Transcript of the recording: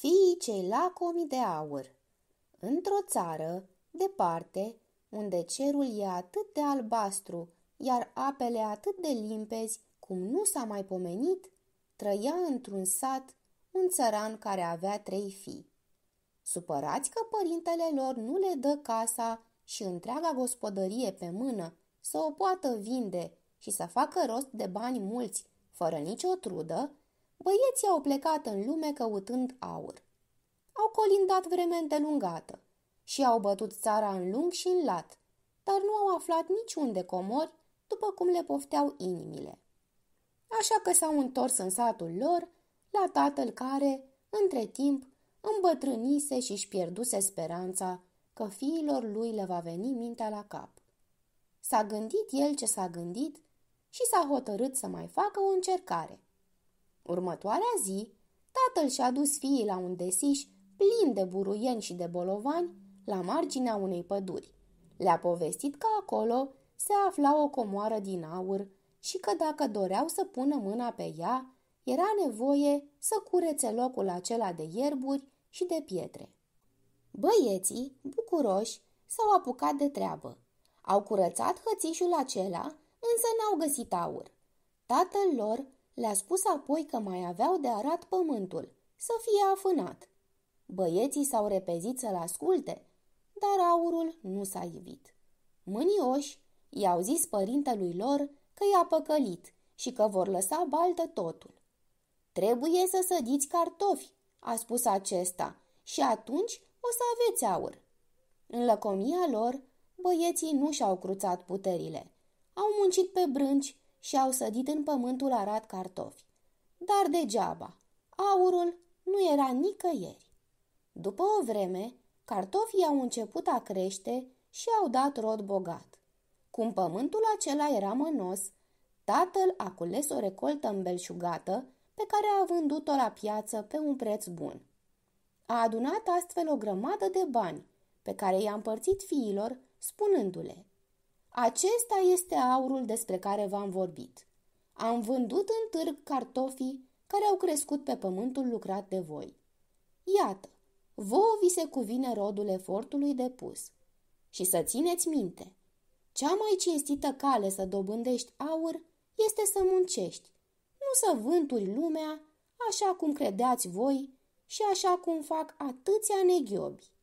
fiii cei lacomi de aur. Într-o țară, departe, unde cerul e atât de albastru, iar apele atât de limpezi, cum nu s-a mai pomenit, trăia într-un sat un țăran care avea trei fii. Supărați că părintele lor nu le dă casa și întreaga gospodărie pe mână să o poată vinde și să facă rost de bani mulți, fără nicio trudă, Băieții au plecat în lume căutând aur. Au colindat vreme îndelungată și au bătut țara în lung și în lat, dar nu au aflat de comori după cum le pofteau inimile. Așa că s-au întors în satul lor la tatăl care, între timp, îmbătrânise și își pierduse speranța că fiilor lui le va veni mintea la cap. S-a gândit el ce s-a gândit și s-a hotărât să mai facă o încercare. Următoarea zi, tatăl și-a dus fiii la un desiș plin de buruieni și de bolovani la marginea unei păduri. Le-a povestit că acolo se afla o comoară din aur și că dacă doreau să pună mâna pe ea, era nevoie să curețe locul acela de ierburi și de pietre. Băieții, bucuroși, s-au apucat de treabă. Au curățat hățișul acela, însă n-au găsit aur. Tatăl lor le-a spus apoi că mai aveau de arat pământul, să fie afânat. Băieții s-au repezit să-l asculte, dar aurul nu s-a ivit. Mânioși, i-au zis părintelui lor că i-a păcălit și că vor lăsa baltă totul. Trebuie să sădiți cartofi, a spus acesta, și atunci o să aveți aur. În lăcomia lor, băieții nu și-au cruțat puterile. Au muncit pe brânci și au sădit în pământul arat cartofi. Dar degeaba, aurul nu era nicăieri. După o vreme, cartofii au început a crește și au dat rod bogat. Cum pământul acela era mănos, tatăl a cules o recoltă îmbelșugată pe care a vândut-o la piață pe un preț bun. A adunat astfel o grămadă de bani, pe care i-a împărțit fiilor, spunându-le – acesta este aurul despre care v-am vorbit. Am vândut în târg cartofii care au crescut pe pământul lucrat de voi. Iată, vouă vi se cuvine rodul efortului depus. Și să țineți minte, cea mai cinstită cale să dobândești aur este să muncești, nu să vânturi lumea așa cum credeați voi și așa cum fac atâția neghiobi.